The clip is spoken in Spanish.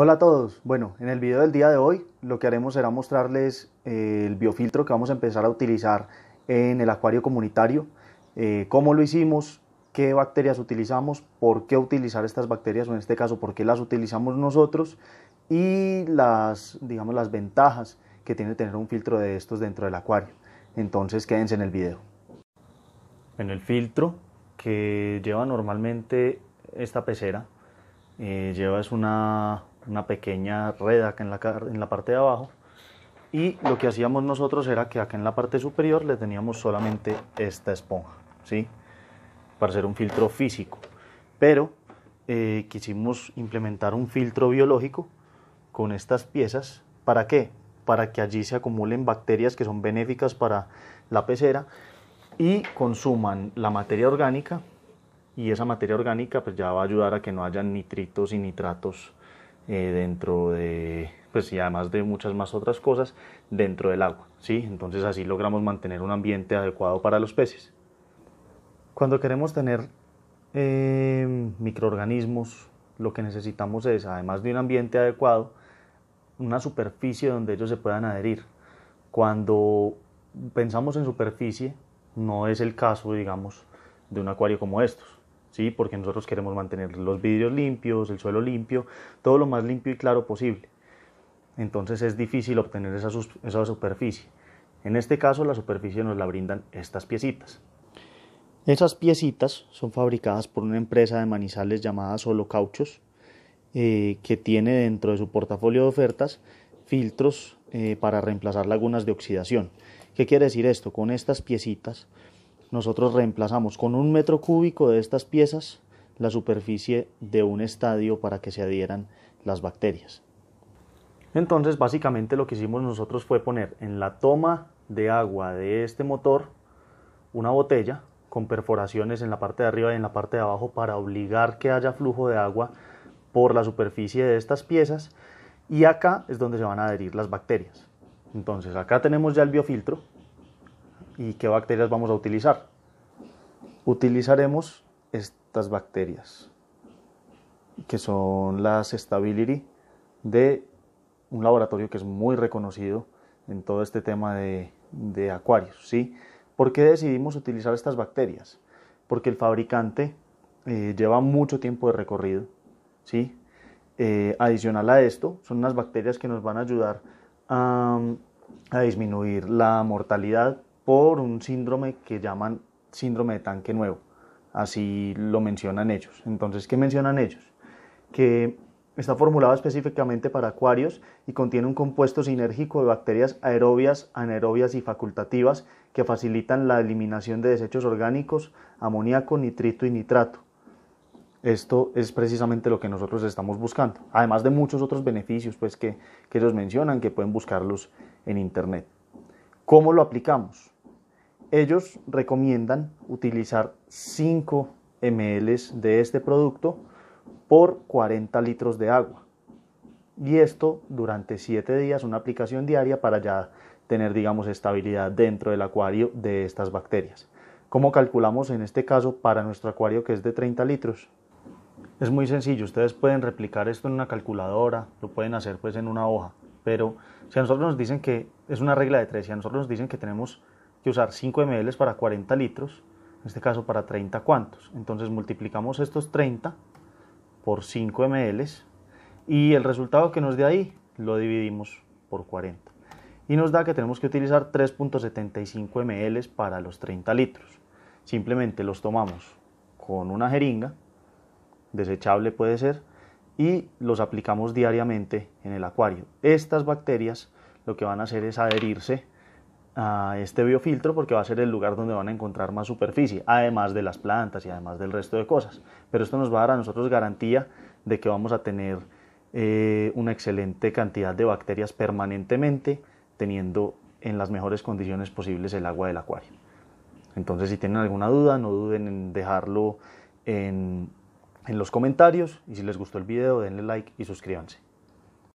Hola a todos, bueno en el video del día de hoy lo que haremos será mostrarles eh, el biofiltro que vamos a empezar a utilizar en el acuario comunitario, eh, cómo lo hicimos, qué bacterias utilizamos, por qué utilizar estas bacterias o en este caso por qué las utilizamos nosotros y las digamos las ventajas que tiene tener un filtro de estos dentro del acuario. Entonces quédense en el video. En el filtro que lleva normalmente esta pecera, eh, lleva es una una pequeña red acá en la, en la parte de abajo. Y lo que hacíamos nosotros era que acá en la parte superior le teníamos solamente esta esponja, ¿sí? Para hacer un filtro físico. Pero eh, quisimos implementar un filtro biológico con estas piezas. ¿Para qué? Para que allí se acumulen bacterias que son benéficas para la pecera y consuman la materia orgánica y esa materia orgánica pues ya va a ayudar a que no haya nitritos y nitratos eh, dentro de, pues y además de muchas más otras cosas, dentro del agua, ¿sí? Entonces así logramos mantener un ambiente adecuado para los peces. Cuando queremos tener em, microorganismos, lo que necesitamos es, además de un ambiente adecuado, una superficie donde ellos se puedan adherir. Cuando pensamos en superficie, no es el caso, digamos, de un acuario como estos. ¿sí? porque nosotros queremos mantener los vidrios limpios, el suelo limpio, todo lo más limpio y claro posible. Entonces es difícil obtener esa, superficie. En este caso la superficie nos la brindan estas piecitas. Esas piecitas son fabricadas por una empresa de manizales llamada Solo Cauchos, eh, que tiene dentro de su portafolio de ofertas filtros eh, para reemplazar lagunas de oxidación. ¿Qué quiere decir esto? Con estas piecitas nosotros reemplazamos con un metro cúbico de estas piezas la superficie de un estadio para que se adhieran las bacterias. Entonces, básicamente lo que hicimos nosotros fue poner en la toma de agua de este motor una botella con perforaciones en la parte de arriba y en la parte de abajo para obligar que haya flujo de agua por la superficie de estas piezas y acá es donde se van a adherir las bacterias. Entonces, acá tenemos ya el biofiltro, y qué bacterias vamos a utilizar. Utilizaremos estas bacterias, que son las Stability de un laboratorio que es muy reconocido en todo este tema de, de acuarios. ¿sí? ¿Por qué decidimos utilizar estas bacterias? Porque el fabricante eh, lleva mucho tiempo de recorrido. ¿sí? Eh, adicional a esto, son unas bacterias que nos van a ayudar a, a disminuir la mortalidad por un síndrome que llaman síndrome de tanque nuevo. Así lo mencionan ellos. Entonces, ¿qué mencionan ellos? Que está formulado específicamente para acuarios y contiene un compuesto sinérgico de bacterias aerobias, anaerobias y facultativas que facilitan la eliminación de desechos orgánicos, amoníaco, nitrito y nitrato. Esto es precisamente lo que nosotros estamos buscando, además de muchos otros beneficios pues, que, que ellos mencionan que pueden buscarlos en Internet. ¿Cómo lo aplicamos? Ellos recomiendan utilizar 5 ml de este producto por 40 litros de agua. Y esto durante 7 días, una aplicación diaria para ya tener, digamos, estabilidad dentro del acuario de estas bacterias. ¿Cómo calculamos en este caso para nuestro acuario que es de 30 litros? Es muy sencillo, ustedes pueden replicar esto en una calculadora, lo pueden hacer pues en una hoja, pero si a nosotros nos dicen que es una regla de tres, si a nosotros nos dicen que tenemos usar 5 ml para 40 litros, en este caso para 30 cuantos. Entonces multiplicamos estos 30 por 5 ml y el resultado que nos dé ahí lo dividimos por 40. Y nos da que tenemos que utilizar 3.75 ml para los 30 litros. Simplemente los tomamos con una jeringa, desechable puede ser, y los aplicamos diariamente en el acuario. Estas bacterias lo que van a hacer es adherirse a este biofiltro porque va a ser el lugar donde van a encontrar más superficie, además de las plantas y además del resto de cosas. Pero esto nos va a dar a nosotros garantía de que vamos a tener eh, una excelente cantidad de bacterias permanentemente, teniendo en las mejores condiciones posibles el agua del acuario. Entonces, si tienen alguna duda, no duden en dejarlo en, en los comentarios y si les gustó el video, denle like y suscríbanse.